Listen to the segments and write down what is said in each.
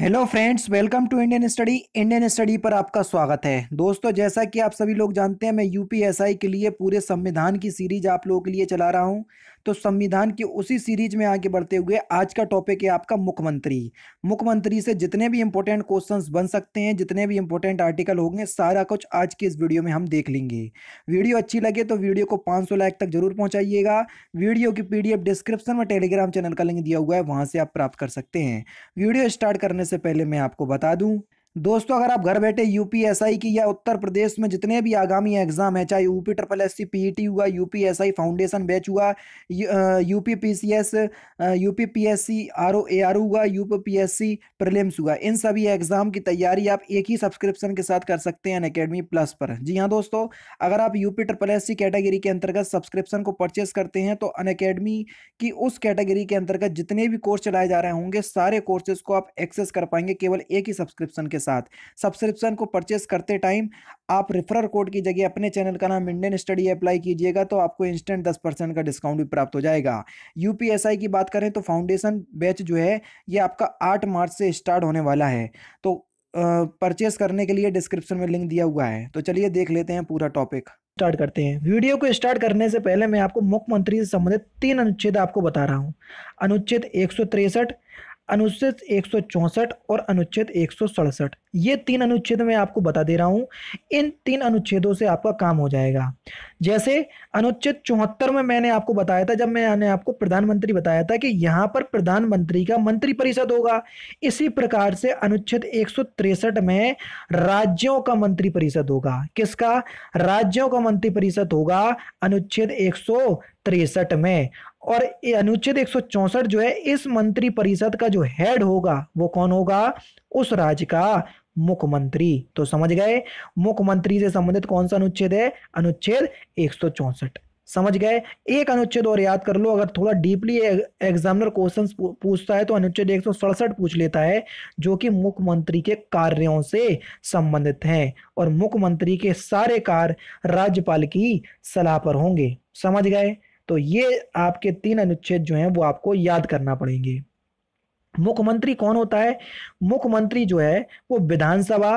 hello friends welcome to Indian study Indian study पर आपका स्वागत है दोस्तों जैसा कि आप सभी लोग जानते हैं मैं यूपीएसआई के लिए पूरे संविधान की सीरीज आप लोगों के लिए चला रहा हूं तो संविधान की उसी सीरीज में आगे बढ़ते हुए आज का टॉपिक है आपका मुख्यमंत्री मुख्यमंत्री से जितने भी इंपॉर्टेंट क्वेश्चन बन सकते हैं जितने भी इंपॉर्टेंट आर्टिकल होंगे सारा कुछ आज की इस वीडियो में हम देख लेंगे वीडियो अच्छी लगे तो वीडियो को पाँच लाइक तक जरूर पहुँचाइएगा वीडियो की पी डिस्क्रिप्शन में टेलीग्राम चैनल का लिंक दिया हुआ है वहाँ से आप प्राप्त कर सकते हैं वीडियो स्टार्ट करने से पहले मैं आपको बता दूं दोस्तों अगर आप घर बैठे यूपीएसआई की या उत्तर प्रदेश में जितने भी आगामी एग्जाम है चाहे UP triple S C PET हुआ यूपीएसआई फाउंडेशन बैच हुआ UP PCS UP PSC A R हुआ यूपी पीएससी प्रलिम्स हुआ इन सभी एग्जाम की तैयारी आप एक ही सब्सक्रिप्शन के साथ कर सकते हैं अकेडमी प्लस पर जी हाँ दोस्तों अगर आप UP triple S C category के अंतर्गत सब्सक्रिप्शन को परचेस करते हैं तो अन की उस कैटेगरी के अंतर्गत जितने भी कोर्स चलाए जा रहे होंगे सारे कोर्सेज को आप एक्सेस कर पाएंगे केवल एक ही सब्सक्रिप्शन के साथ सब्सक्रिप्शन को परचेस करते टाइम आप रेफरल कोड की जगह अपने चैनल का नाम इंडियन स्टडी अप्लाई कीजिएगा तो आपको इंस्टेंट दस परसेंट का डिस्काउंट भी प्राप्त हो जाएगा यूपीएसआई की बात करें तो फाउंडेशन बैच जो है ये आपका आठ मार्च से स्टार्ट होने वाला है तो परचेस करने के लिए डिस्क्रिप्शन में लिंक दिया हुआ है तो चलिए देख लेते हैं पूरा टॉपिक स्टार्ट करते हैं वीडियो को स्टार्ट करने से पहले मैं आपको मुख्यमंत्री से संबंधित तीन अनुच्छेद आपको बता रहा हूँ अनुच्छेद एक अनुच्छेद एक और अनुच्छेद एक ये तीन अनुच्छेद मैं आपको बता दे रहा हूँ इन तीन अनुच्छेदों से आपका काम हो जाएगा जैसे अनुच्छेद चौहत्तर में मैंने आपको बताया था जब मैंने आपको प्रधानमंत्री बताया था कि यहाँ पर प्रधानमंत्री का मंत्रिपरिषद होगा इसी प्रकार से अनुच्छेद एक में राज्यों का मंत्रिपरिषद होगा किसका राज्यों का मंत्रिपरिषद होगा अनुच्छेद एक तिरसठ में और अनुच्छेद एक जो है इस मंत्री परिषद का जो हेड होगा वो कौन होगा उस राज्य का मुख्यमंत्री तो समझ गए मुख्यमंत्री से संबंधित कौन सा अनुच्छेद है अनुच्छेद एक समझ गए एक अनुच्छेद और याद कर लो अगर थोड़ा डीपली एग्जामिनर क्वेश्चंस पूछता है तो अनुच्छेद एक पूछ लेता है जो कि मुख्यमंत्री के कार्यों से संबंधित हैं और मुख्यमंत्री के सारे कार्य राज्यपाल की सलाह पर होंगे समझ गए तो ये आपके तीन अनुच्छेद जो हैं वो आपको याद करना पड़ेंगे मुख्यमंत्री कौन होता है मुख्यमंत्री जो है वो विधानसभा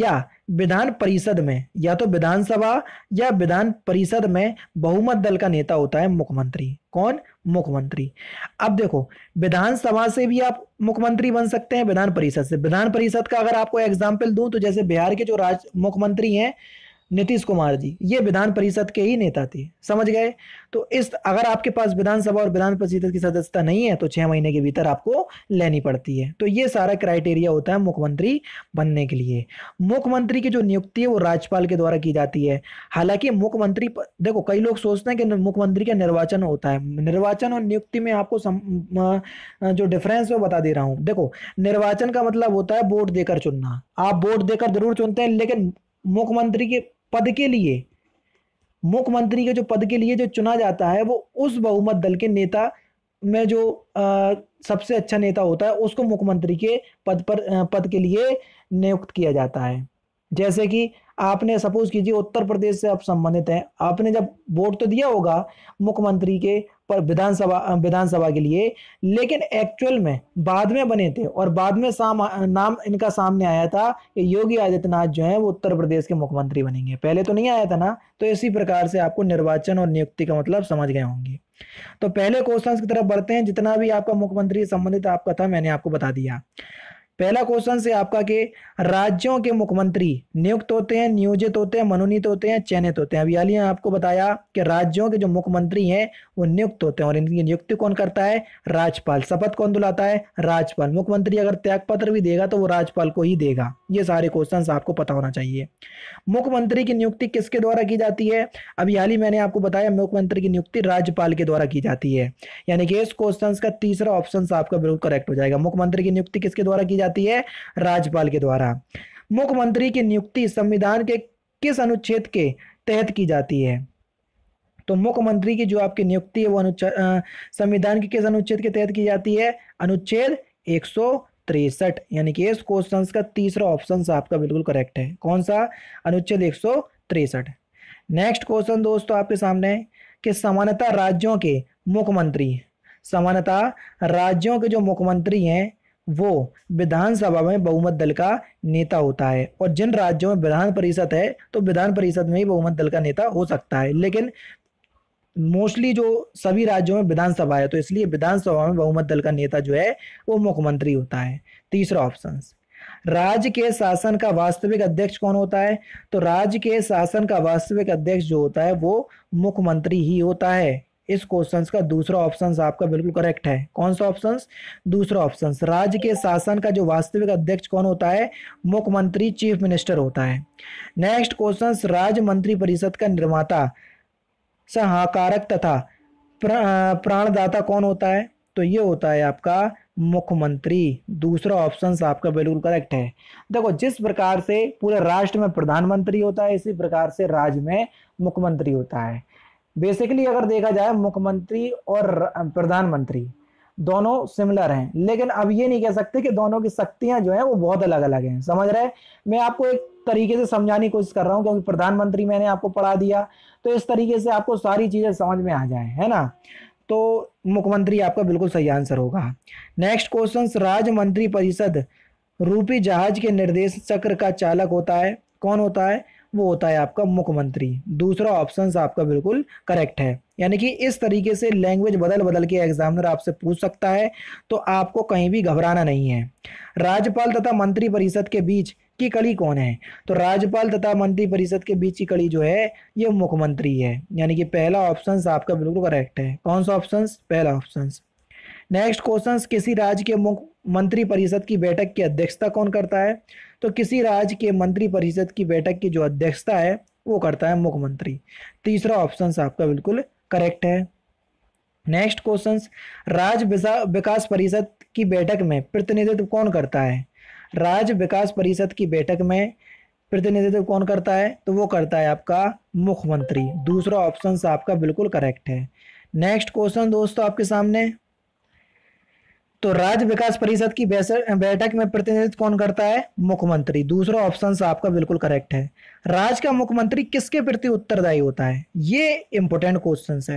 या विधान परिषद में या तो विधानसभा या विधान परिषद में बहुमत दल का नेता होता है मुख्यमंत्री कौन मुख्यमंत्री अब देखो विधानसभा से भी आप मुख्यमंत्री बन सकते हैं विधान परिषद से विधान परिषद का अगर आपको एग्जाम्पल दूं तो जैसे बिहार के जो राज मुख्यमंत्री हैं नीतीश कुमार जी ये विधान परिषद के ही नेता थे समझ गए तो इस अगर आपके पास विधानसभा और विधान परिषद की सदस्यता नहीं है तो छह महीने के भीतर आपको लेनी पड़ती है तो ये सारा क्राइटेरिया होता है मुख्यमंत्री बनने के लिए मुख्यमंत्री की जो नियुक्ति है वो राज्यपाल के द्वारा की जाती है हालांकि मुख्यमंत्री देखो कई लोग सोचते हैं कि मुख्यमंत्री का निर्वाचन होता है निर्वाचन और नियुक्ति में आपको सम, जो डिफरेंस है वो बता दे रहा हूँ देखो निर्वाचन का मतलब होता है वोट देकर चुनना आप वोट देकर जरूर चुनते हैं लेकिन मुख्यमंत्री के पद के लिए मुख्यमंत्री के जो पद के लिए जो चुना जाता है वो उस बहुमत दल के नेता में जो आ, सबसे अच्छा नेता होता है उसको मुख्यमंत्री के पद पर पद के लिए नियुक्त किया जाता है जैसे कि आपने सपोज कीजिए उत्तर प्रदेश से आप संबंधित हैं आपने जब वोट तो दिया होगा मुख्यमंत्री के पर विधानसभा विधानसभा के लिए लेकिन एक्चुअल में बाद में बने थे और बाद में साम नाम इनका सामने आया था कि योगी आदित्यनाथ जो है वो उत्तर प्रदेश के मुख्यमंत्री बनेंगे पहले तो नहीं आया था ना तो इसी प्रकार से आपको निर्वाचन और नियुक्ति का मतलब समझ गए होंगे तो पहले क्वेश्चन की तरफ बढ़ते हैं जितना भी आपका मुख्यमंत्री संबंधित आपका था मैंने आपको बता दिया पहला क्वेश्चन से आपका के राज्यों के मुख्यमंत्री नियुक्त होते हैं नियोजित होते हैं मनोनीत होते हैं चयनित होते हैं अभी ही आपको बताया कि राज्यों के जो मुख्यमंत्री हैं वो नियुक्त होते हैं और इनकी नियुक्ति कौन करता है राज्यपाल शपथ कौन दुलाता है राज्यपाल मुख्यमंत्री अगर त्यागपत्र भी देगा तो वो राज्यपाल को ही देगा ये सारे क्वेश्चन आपको पता होना चाहिए मुख्यमंत्री की नियुक्ति किसके द्वारा की जाती है अभी हाल ही मैंने आपको बताया मुख्यमंत्री की नियुक्ति राज्यपाल के द्वारा की जाती है यानी कि इस क्वेश्चन का तीसरा ऑप्शन आपका बिल्कुल करेक्ट हो जाएगा मुख्यमंत्री की नियुक्ति किसके द्वारा की जाती है राज्यपाल के द्वारा मुख्यमंत्री की नियुक्ति संविधान के किस अनुच्छेद के तहत की जाती है तो मुख्यमंत्री की जो आपकी नियुक्ति है वो संविधान के किस अनुच्छेद के तहत की जाती है अनुच्छेद एक तिरसठ यानी कि इस क्वेश्चन का तीसरा ऑप्शन आपका बिल्कुल करेक्ट है कौन सा अनुच्छेद एक तिरसठ नेक्स्ट क्वेश्चन दोस्तों आपके सामने है कि सामान्यतः राज्यों के मुख्यमंत्री सामान्यतः राज्यों के जो मुख्यमंत्री हैं वो विधानसभा में बहुमत दल का नेता होता है और जिन राज्यों में विधान परिषद है तो विधान परिषद में ही बहुमत दल का नेता हो सकता है लेकिन मोस्टली जो सभी राज्यों में विधानसभा है तो इसलिए विधानसभा में बहुमत दल का नेता जो है वो मुख्यमंत्री होता है तीसरा ऑप्शन राज्य के शासन का वास्तविक अध्यक्ष कौन होता है तो राज्य के शासन का वास्तविक अध्यक्ष जो होता है वो मुख्यमंत्री ही होता है इस क्वेश्चन का दूसरा ऑप्शन आपका बिल्कुल करेक्ट है कौन सा ऑप्शन दूसरा ऑप्शन राज्य के शासन का जो वास्तविक अध्यक्ष कौन होता है मुख्यमंत्री चीफ मिनिस्टर होता है नेक्स्ट क्वेश्चन राज्य मंत्री परिषद का निर्माता सहाकारक तथा प्राणदाता कौन होता है तो ये होता है आपका मुख्यमंत्री दूसरा ऑप्शन आपका बिल्कुल करेक्ट है देखो जिस प्रकार से पूरे राष्ट्र में प्रधानमंत्री होता है इसी प्रकार से राज्य में मुख्यमंत्री होता है बेसिकली अगर देखा जाए मुख्यमंत्री और प्रधानमंत्री दोनों सिमिलर हैं लेकिन अब ये नहीं कह सकते कि दोनों की शक्तियां जो हैं वो बहुत अलग अलग हैं समझ रहे मैं आपको एक तरीके से समझाने की कोशिश कर रहा हूँ क्योंकि प्रधानमंत्री मैंने आपको पढ़ा दिया तो इस तरीके से आपको सारी चीज़ें समझ में आ जाए है ना तो मुख्यमंत्री आपका बिल्कुल सही आंसर होगा नेक्स्ट क्वेश्चन राज्य मंत्री परिषद रूपी जहाज के निर्देश चक्र का चालक होता है कौन होता है वो होता है आपका मुख्यमंत्री दूसरा ऑप्शन आपका बिल्कुल करेक्ट है यानी कि इस तरीके से लैंग्वेज बदल बदल के एग्जामिनर आपसे पूछ सकता है तो आपको कहीं भी घबराना नहीं है राज्यपाल तथा मंत्री परिषद के बीच की कड़ी कौन है तो राज्यपाल तथा मंत्री परिषद के बीच की कड़ी जो है ये मुख्यमंत्री है यानी कि पहला ऑप्शन आपका बिल्कुल करेक्ट है कौन सा ऑप्शन पहला ऑप्शन नेक्स्ट क्वेश्चन किसी राज्य के मुख्य मंत्री परिषद की बैठक की अध्यक्षता कौन करता है तो किसी राज्य के मंत्री परिषद की बैठक की जो अध्यक्षता है वो करता है मुख्यमंत्री तीसरा ऑप्शन आपका बिल्कुल करेक्ट है नेक्स्ट क्वेश्चन राज्य विकास परिषद की बैठक में प्रतिनिधित्व कौन करता है राज्य विकास परिषद की बैठक में प्रतिनिधित्व कौन करता है तो वो करता है आपका मुख्यमंत्री दूसरा ऑप्शन आपका बिल्कुल करेक्ट है नेक्स्ट क्वेश्चन दोस्तों आपके सामने तो राज्य विकास परिषद की बैठक में प्रतिनिधित्व कौन करता है मुख्यमंत्री दूसरा ऑप्शन आपका बिल्कुल करेक्ट है राज्य का मुख्यमंत्री किसके प्रति उत्तरदायी होता है ये इंपॉर्टेंट क्वेश्चन है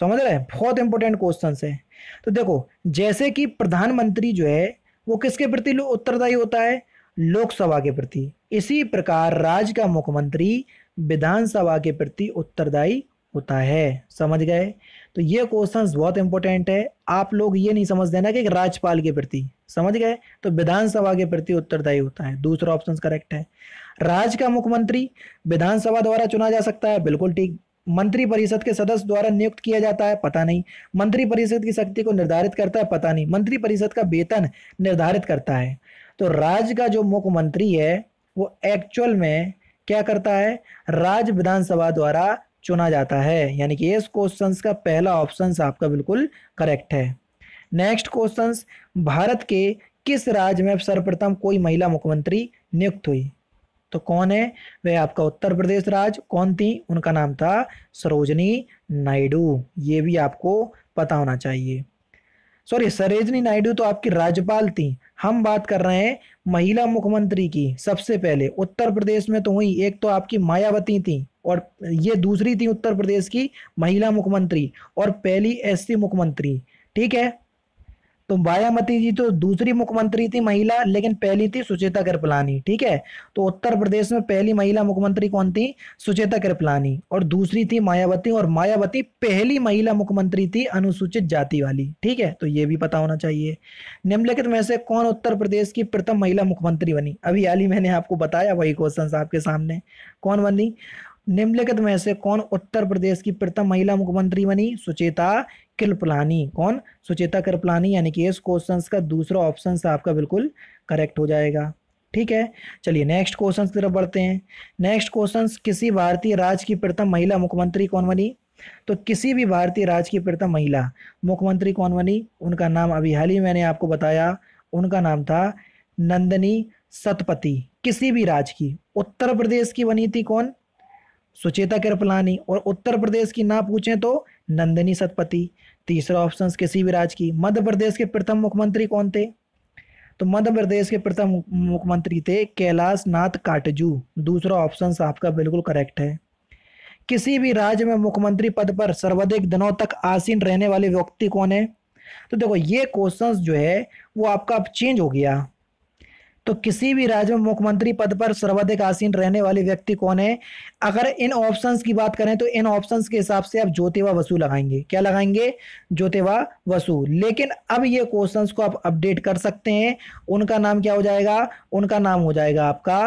समझ रहे हैं बहुत इंपॉर्टेंट क्वेश्चन है तो देखो जैसे कि प्रधानमंत्री जो है वो किसके प्रति उत्तरदायी होता है लोकसभा के प्रति इसी प्रकार राज्य का मुख्यमंत्री विधानसभा के प्रति उत्तरदायी होता है समझ गए तो ये क्वेश्चंस बहुत इंपॉर्टेंट है आप लोग ये नहीं समझ देना कि राज्यपाल के प्रति समझ गए तो विधानसभा के प्रति उत्तरदायी होता है दूसरा ऑप्शन करेक्ट है राज्य का मुख्यमंत्री विधानसभा द्वारा चुना जा सकता है बिल्कुल ठीक मंत्रिपरिषद के सदस्य द्वारा नियुक्त किया जाता है पता नहीं मंत्रिपरिषद की शक्ति को निर्धारित करता है पता नहीं मंत्रिपरिषद का वेतन निर्धारित करता है तो राज्य का जो मुख्यमंत्री है वो एक्चुअल में क्या करता है राज्य विधानसभा द्वारा चुना जाता है यानी कि इस क्वेश्चन का पहला ऑप्शन आपका बिल्कुल करेक्ट है नेक्स्ट क्वेश्चन भारत के किस राज्य में सर्वप्रथम कोई महिला मुख्यमंत्री नियुक्त हुई तो कौन है वह आपका उत्तर प्रदेश राज्य कौन थी उनका नाम था सरोजनी नायडू ये भी आपको पता होना चाहिए सॉरी सरेजनी नायडू तो आपकी राज्यपाल थी हम बात कर रहे हैं महिला मुख्यमंत्री की सबसे पहले उत्तर प्रदेश में तो हुई एक तो आपकी मायावती थी और ये दूसरी थी उत्तर प्रदेश की महिला मुख्यमंत्री और पहली ऐसी मुख्यमंत्री ठीक है तो मायावती जी तो दूसरी मुख्यमंत्री थी महिला लेकिन पहली थी सुचेता कृपलानी ठीक है तो उत्तर प्रदेश में पहली महिला मुख्यमंत्री कौन थी सुचेता कृपलानी और दूसरी थी मायावती और मायावती पहली महिला मुख्यमंत्री थी अनुसूचित जाति वाली ठीक है तो ये भी पता होना चाहिए निम्नलिखित में से कौन उत्तर प्रदेश की प्रथम महिला मुख्यमंत्री बनी अभी हाल ही मैंने आपको बताया वही क्वेश्चन आपके सामने कौन बनी निम्नलिखित में से कौन उत्तर प्रदेश की प्रथम महिला मुख्यमंत्री बनी सुचेता कृपलानी कौन सुचेता कृपलानी यानी कि इस क्वेश्चन का दूसरा ऑप्शन आपका बिल्कुल करेक्ट हो जाएगा ठीक है चलिए नेक्स्ट क्वेश्चन की तरफ बढ़ते हैं नेक्स्ट क्वेश्चन किसी भारतीय राज्य की प्रथम महिला मुख्यमंत्री कौन बनी तो किसी भी भारतीय राज्य की प्रथम महिला मुख्यमंत्री कौन बनी उनका नाम अभी हाल ही मैंने आपको बताया उनका नाम था नंदनी सतपति किसी भी राज्य की उत्तर प्रदेश की बनी थी कौन सुचेता कृपलानी और उत्तर प्रदेश की ना पूछें तो नंदिनी सतपति तीसरा ऑप्शन किसी भी राज्य की मध्य प्रदेश के प्रथम मुख्यमंत्री कौन थे तो मध्य प्रदेश के प्रथम मुख्यमंत्री थे कैलाश नाथ काटजू दूसरा ऑप्शन आपका बिल्कुल करेक्ट है किसी भी राज्य में मुख्यमंत्री पद पर सर्वाधिक दिनों तक आसीन रहने वाले व्यक्ति कौन है तो देखो ये क्वेश्चंस जो है वो आपका अब चेंज हो गया तो किसी भी राज्य में मुख्यमंत्री पद पर सर्वाधिक आसीन रहने वाले व्यक्ति कौन है अगर इन ऑप्शंस की बात करें तो इन ऑप्शंस के हिसाब से आप ज्योतिवा वसु लगाएंगे क्या लगाएंगे ज्योतिवा वसु लेकिन अब ये क्वेश्चंस को आप अपडेट कर सकते हैं उनका नाम क्या हो जाएगा उनका नाम हो जाएगा आपका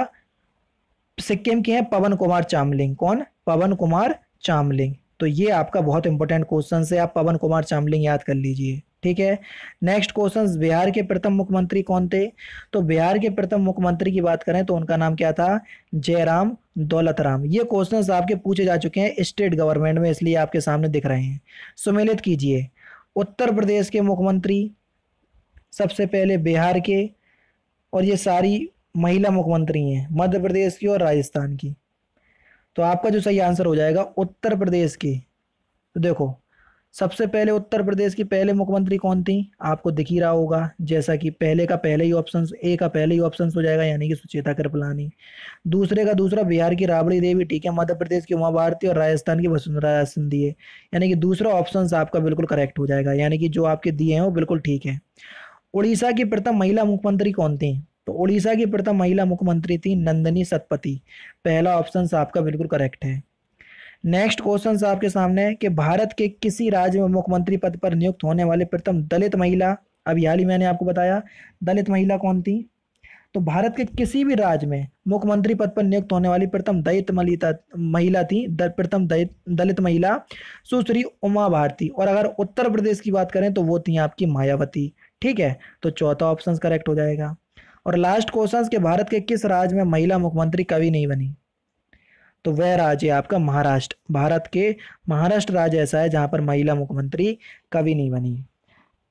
सिक्किम के हैं पवन कुमार चामलिंग कौन पवन कुमार चामलिंग तो ये आपका बहुत इंपॉर्टेंट क्वेश्चन है आप पवन कुमार चामलिंग याद कर लीजिए ठीक है नेक्स्ट क्वेश्चन बिहार के प्रथम मुख्यमंत्री कौन थे तो बिहार के प्रथम मुख्यमंत्री की बात करें तो उनका नाम क्या था जयराम दौलतराम ये क्वेश्चन आपके पूछे जा चुके हैं स्टेट गवर्नमेंट में इसलिए आपके सामने दिख रहे हैं सुमेलित कीजिए उत्तर प्रदेश के मुख्यमंत्री सबसे पहले बिहार के और ये सारी महिला मुख्यमंत्री हैं मध्य प्रदेश की और राजस्थान की तो आपका जो सही आंसर हो जाएगा उत्तर प्रदेश की तो देखो सबसे पहले उत्तर प्रदेश की पहले मुख्यमंत्री कौन थी आपको दिख ही रहा होगा जैसा कि पहले का पहले ही ऑप्शन ए का पहले ही ऑप्शन हो जाएगा यानी कि सुचेता कृपलानी दूसरे का दूसरा बिहार की राबड़ी देवी ठीक है मध्य प्रदेश की उमा भारती और राजस्थान की वसुंधरा सिंधी है यानी कि दूसरा ऑप्शन आपका बिल्कुल करेक्ट हो जाएगा यानी कि जो आपके दिए हैं वो बिल्कुल ठीक है उड़ीसा की प्रथम महिला मुख्यमंत्री कौन थी तो उड़ीसा की प्रथम महिला मुख्यमंत्री थी नंदनी सतपति पहला ऑप्शन आपका बिल्कुल करेक्ट है नेक्स्ट क्वेश्चन आपके सामने है कि भारत के किसी राज्य में मुख्यमंत्री पद पर नियुक्त होने वाले प्रथम दलित महिला अभी हाल ही मैंने आपको बताया दलित महिला कौन थी तो भारत के किसी भी राज्य में मुख्यमंत्री पद पर नियुक्त होने वाली प्रथम दलित महिला थी प्रथम दलित महिला सुश्री उमा भारती और अगर उत्तर प्रदेश की बात करें तो वो थी आपकी मायावती ठीक है तो चौथा ऑप्शन करेक्ट हो जाएगा और लास्ट क्वेश्चन के भारत के किस राज्य में महिला मुख्यमंत्री कभी नहीं बनी तो वह राज्य आपका महाराष्ट्र भारत के महाराष्ट्र राज्य ऐसा है जहाँ पर महिला मुख्यमंत्री कभी नहीं बनी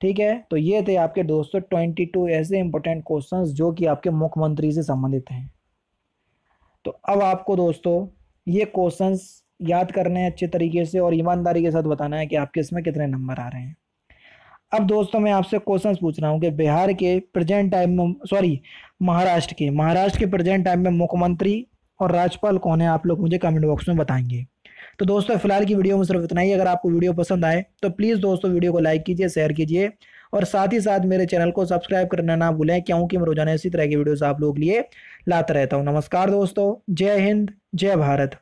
ठीक है तो ये थे आपके दोस्तों ट्वेंटी टू ऐसे इंपॉर्टेंट क्वेश्चन जो कि आपके मुख्यमंत्री से संबंधित हैं तो अब आपको दोस्तों ये क्वेश्चन याद करने हैं अच्छे तरीके से और ईमानदारी के साथ बताना है कि आपके इसमें कितने नंबर आ रहे हैं अब दोस्तों मैं आपसे क्वेश्चन पूछ रहा हूँ कि बिहार के प्रेजेंट टाइम में सॉरी महाराष्ट्र के महाराष्ट्र के प्रेजेंट टाइम में मुख्यमंत्री और राजपाल कौन है आप लोग मुझे कमेंट बॉक्स में बताएंगे तो दोस्तों फिलहाल की वीडियो में सिर्फ इतना ही अगर आपको वीडियो पसंद आए तो प्लीज़ दोस्तों वीडियो को लाइक कीजिए शेयर कीजिए और साथ ही साथ मेरे चैनल को सब्सक्राइब करना ना भूलें क्योंकि मैं रोजाना इसी तरह की वीडियोस आप लोग लिए लाता रहता हूँ नमस्कार दोस्तों जय हिंद जय भारत